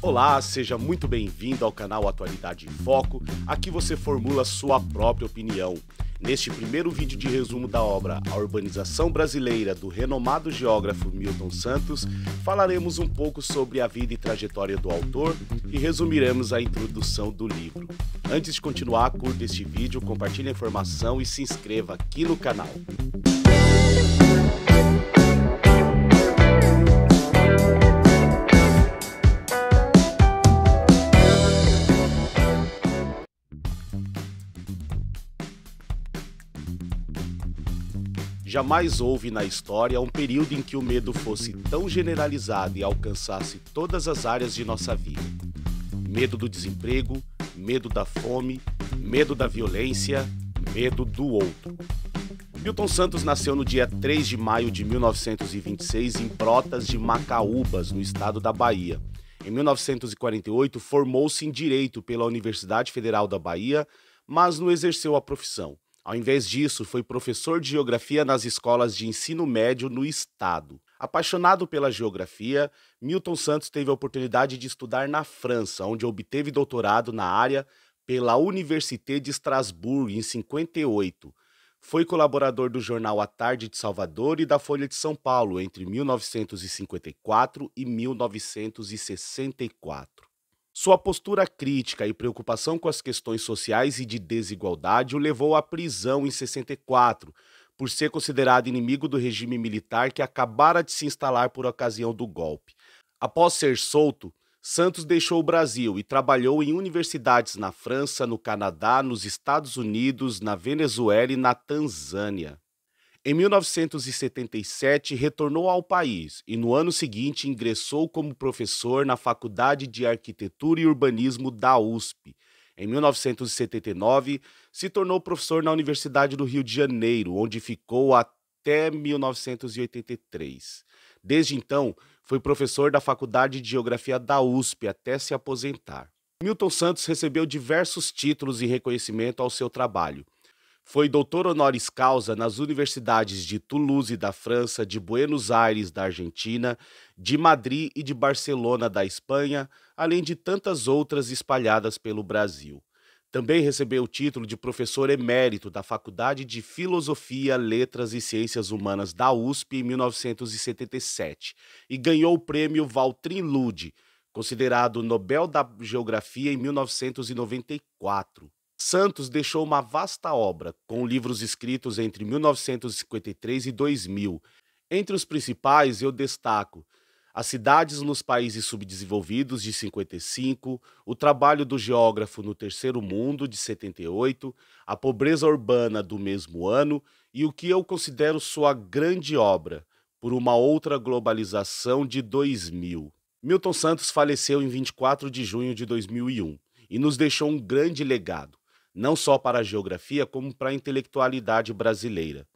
Olá, seja muito bem-vindo ao canal Atualidade em Foco. Aqui você formula sua própria opinião. Neste primeiro vídeo de resumo da obra A Urbanização Brasileira do renomado geógrafo Milton Santos, falaremos um pouco sobre a vida e trajetória do autor e resumiremos a introdução do livro. Antes de continuar, curta este vídeo, compartilhe a informação e se inscreva aqui no canal. Jamais houve na história um período em que o medo fosse tão generalizado e alcançasse todas as áreas de nossa vida. Medo do desemprego, medo da fome, medo da violência, medo do outro. Milton Santos nasceu no dia 3 de maio de 1926 em Protas de Macaúbas, no estado da Bahia. Em 1948, formou-se em Direito pela Universidade Federal da Bahia, mas não exerceu a profissão. Ao invés disso, foi professor de geografia nas escolas de ensino médio no estado. Apaixonado pela geografia, Milton Santos teve a oportunidade de estudar na França, onde obteve doutorado na área pela Université de Estrasburgo em 58. Foi colaborador do jornal A Tarde de Salvador e da Folha de São Paulo entre 1954 e 1964. Sua postura crítica e preocupação com as questões sociais e de desigualdade o levou à prisão em 64, por ser considerado inimigo do regime militar que acabara de se instalar por ocasião do golpe. Após ser solto, Santos deixou o Brasil e trabalhou em universidades na França, no Canadá, nos Estados Unidos, na Venezuela e na Tanzânia. Em 1977, retornou ao país e, no ano seguinte, ingressou como professor na Faculdade de Arquitetura e Urbanismo da USP. Em 1979, se tornou professor na Universidade do Rio de Janeiro, onde ficou até 1983. Desde então, foi professor da Faculdade de Geografia da USP até se aposentar. Milton Santos recebeu diversos títulos e reconhecimento ao seu trabalho. Foi doutor honoris causa nas universidades de Toulouse, da França, de Buenos Aires, da Argentina, de Madrid e de Barcelona, da Espanha, além de tantas outras espalhadas pelo Brasil. Também recebeu o título de professor emérito da Faculdade de Filosofia, Letras e Ciências Humanas da USP em 1977 e ganhou o prêmio Valtrin Lude, considerado Nobel da Geografia em 1994. Santos deixou uma vasta obra, com livros escritos entre 1953 e 2000. Entre os principais, eu destaco As Cidades nos Países Subdesenvolvidos, de 55, o trabalho do geógrafo no Terceiro Mundo, de 78, a pobreza urbana do mesmo ano e o que eu considero sua grande obra, Por uma Outra Globalização, de 2000. Milton Santos faleceu em 24 de junho de 2001 e nos deixou um grande legado não só para a geografia, como para a intelectualidade brasileira.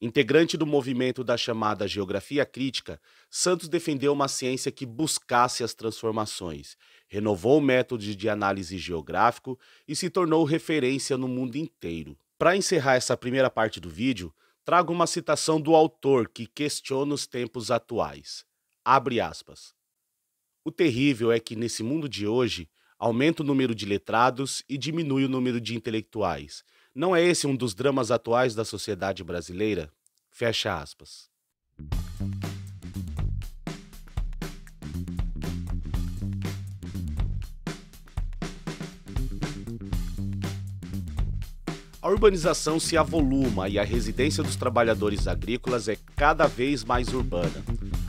Integrante do movimento da chamada geografia crítica, Santos defendeu uma ciência que buscasse as transformações, renovou o método de análise geográfico e se tornou referência no mundo inteiro. Para encerrar essa primeira parte do vídeo, trago uma citação do autor que questiona os tempos atuais. Abre aspas. O terrível é que nesse mundo de hoje, aumenta o número de letrados e diminui o número de intelectuais. Não é esse um dos dramas atuais da sociedade brasileira? Fecha aspas. A urbanização se avoluma e a residência dos trabalhadores agrícolas é cada vez mais urbana.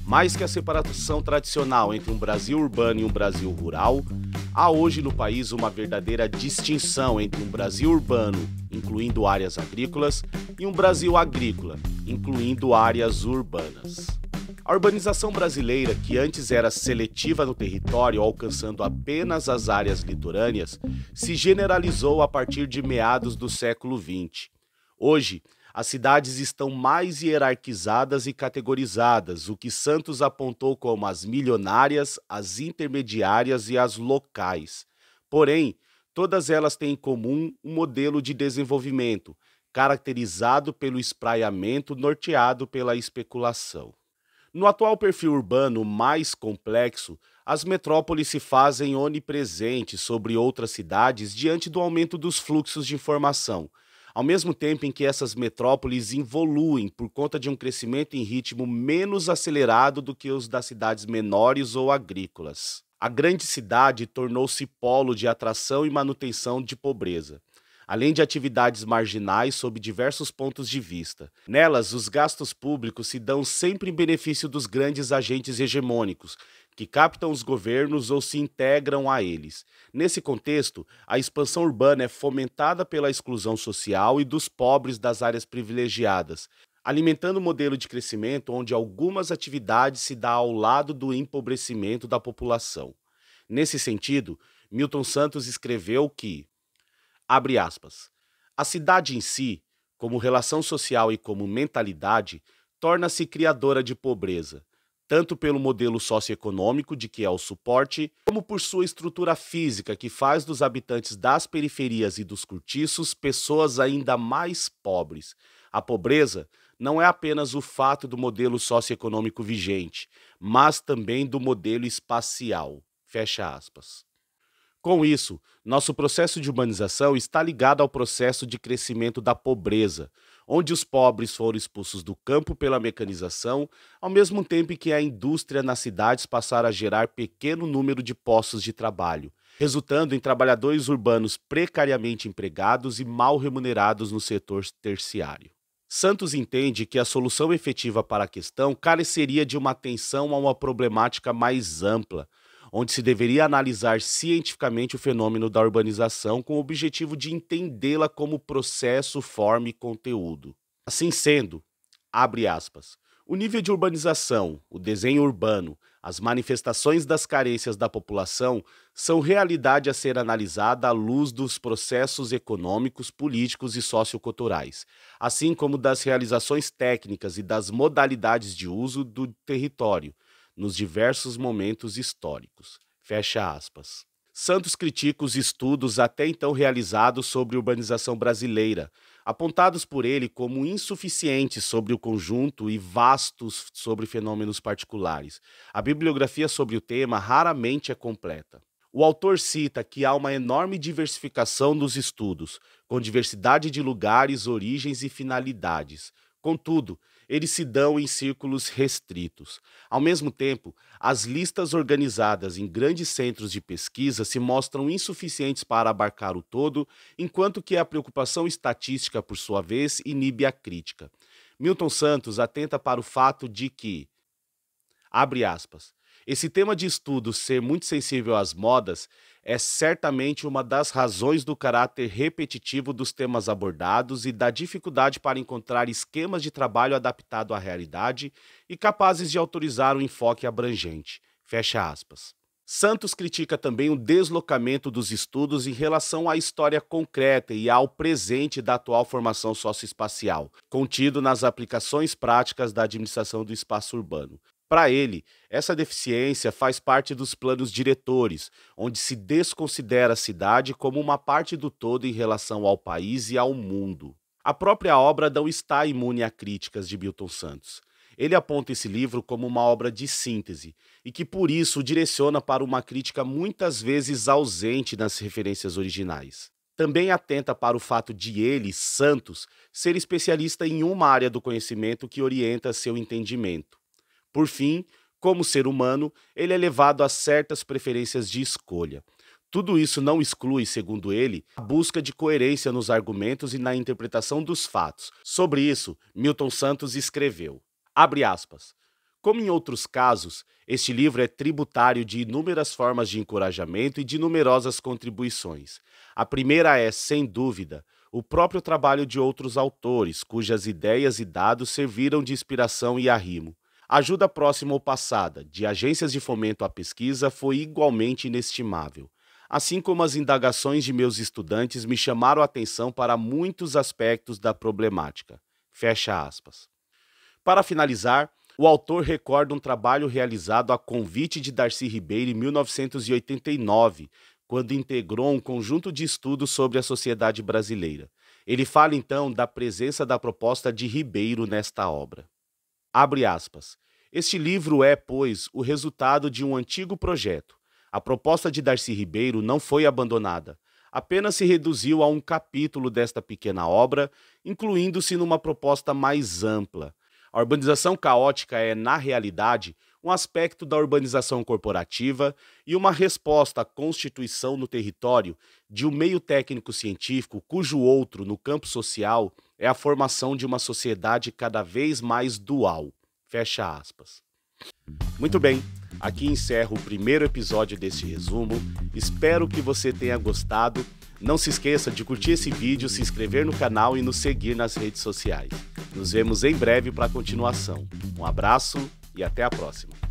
Mais que a separação tradicional entre um Brasil urbano e um Brasil rural, Há hoje no país uma verdadeira distinção entre um Brasil urbano, incluindo áreas agrícolas, e um Brasil agrícola, incluindo áreas urbanas. A urbanização brasileira, que antes era seletiva no território, alcançando apenas as áreas litorâneas, se generalizou a partir de meados do século XX. Hoje, as cidades estão mais hierarquizadas e categorizadas, o que Santos apontou como as milionárias, as intermediárias e as locais. Porém, todas elas têm em comum um modelo de desenvolvimento, caracterizado pelo espraiamento norteado pela especulação. No atual perfil urbano mais complexo, as metrópoles se fazem onipresentes sobre outras cidades diante do aumento dos fluxos de informação, ao mesmo tempo em que essas metrópoles evoluem por conta de um crescimento em ritmo menos acelerado do que os das cidades menores ou agrícolas. A grande cidade tornou-se polo de atração e manutenção de pobreza além de atividades marginais sob diversos pontos de vista. Nelas, os gastos públicos se dão sempre em benefício dos grandes agentes hegemônicos, que captam os governos ou se integram a eles. Nesse contexto, a expansão urbana é fomentada pela exclusão social e dos pobres das áreas privilegiadas, alimentando o um modelo de crescimento onde algumas atividades se dá ao lado do empobrecimento da população. Nesse sentido, Milton Santos escreveu que, abre aspas, a cidade em si, como relação social e como mentalidade, torna-se criadora de pobreza tanto pelo modelo socioeconômico, de que é o suporte, como por sua estrutura física, que faz dos habitantes das periferias e dos cortiços pessoas ainda mais pobres. A pobreza não é apenas o fato do modelo socioeconômico vigente, mas também do modelo espacial. Fecha aspas. Com isso, nosso processo de urbanização está ligado ao processo de crescimento da pobreza, onde os pobres foram expulsos do campo pela mecanização, ao mesmo tempo que a indústria nas cidades passara a gerar pequeno número de postos de trabalho, resultando em trabalhadores urbanos precariamente empregados e mal remunerados no setor terciário. Santos entende que a solução efetiva para a questão careceria de uma atenção a uma problemática mais ampla, onde se deveria analisar cientificamente o fenômeno da urbanização com o objetivo de entendê-la como processo, forma e conteúdo. Assim sendo, abre aspas, o nível de urbanização, o desenho urbano, as manifestações das carências da população são realidade a ser analisada à luz dos processos econômicos, políticos e socioculturais, assim como das realizações técnicas e das modalidades de uso do território, nos diversos momentos históricos. Fecha aspas. Santos critica os estudos até então realizados sobre urbanização brasileira, apontados por ele como insuficientes sobre o conjunto e vastos sobre fenômenos particulares. A bibliografia sobre o tema raramente é completa. O autor cita que há uma enorme diversificação nos estudos, com diversidade de lugares, origens e finalidades. Contudo, eles se dão em círculos restritos. Ao mesmo tempo, as listas organizadas em grandes centros de pesquisa se mostram insuficientes para abarcar o todo, enquanto que a preocupação estatística, por sua vez, inibe a crítica. Milton Santos atenta para o fato de que, abre aspas, esse tema de estudo ser muito sensível às modas é certamente uma das razões do caráter repetitivo dos temas abordados e da dificuldade para encontrar esquemas de trabalho adaptado à realidade e capazes de autorizar um enfoque abrangente. Fecha aspas. Santos critica também o deslocamento dos estudos em relação à história concreta e ao presente da atual formação socioespacial, contido nas aplicações práticas da administração do espaço urbano. Para ele, essa deficiência faz parte dos planos diretores, onde se desconsidera a cidade como uma parte do todo em relação ao país e ao mundo. A própria obra não está imune a críticas de Milton Santos. Ele aponta esse livro como uma obra de síntese e que por isso direciona para uma crítica muitas vezes ausente nas referências originais também atenta para o fato de ele, Santos, ser especialista em uma área do conhecimento que orienta seu entendimento. Por fim, como ser humano, ele é levado a certas preferências de escolha. Tudo isso não exclui, segundo ele, a busca de coerência nos argumentos e na interpretação dos fatos. Sobre isso, Milton Santos escreveu: abre aspas. Como em outros casos, este livro é tributário de inúmeras formas de encorajamento e de numerosas contribuições. A primeira é, sem dúvida, o próprio trabalho de outros autores, cujas ideias e dados serviram de inspiração e arrimo. A ajuda próxima ou passada de agências de fomento à pesquisa foi igualmente inestimável. Assim como as indagações de meus estudantes me chamaram a atenção para muitos aspectos da problemática. Fecha aspas. Para finalizar, o autor recorda um trabalho realizado a convite de Darcy Ribeiro em 1989, quando integrou um conjunto de estudos sobre a sociedade brasileira. Ele fala então da presença da proposta de Ribeiro nesta obra. Abre aspas. Este livro é, pois, o resultado de um antigo projeto. A proposta de Darcy Ribeiro não foi abandonada, apenas se reduziu a um capítulo desta pequena obra, incluindo-se numa proposta mais ampla. A urbanização caótica é, na realidade, um aspecto da urbanização corporativa e uma resposta à constituição no território de um meio técnico científico cujo outro, no campo social, é a formação de uma sociedade cada vez mais dual. Fecha aspas. Muito bem, aqui encerro o primeiro episódio deste resumo. Espero que você tenha gostado. Não se esqueça de curtir esse vídeo, se inscrever no canal e nos seguir nas redes sociais. Nos vemos em breve para a continuação. Um abraço e até a próxima.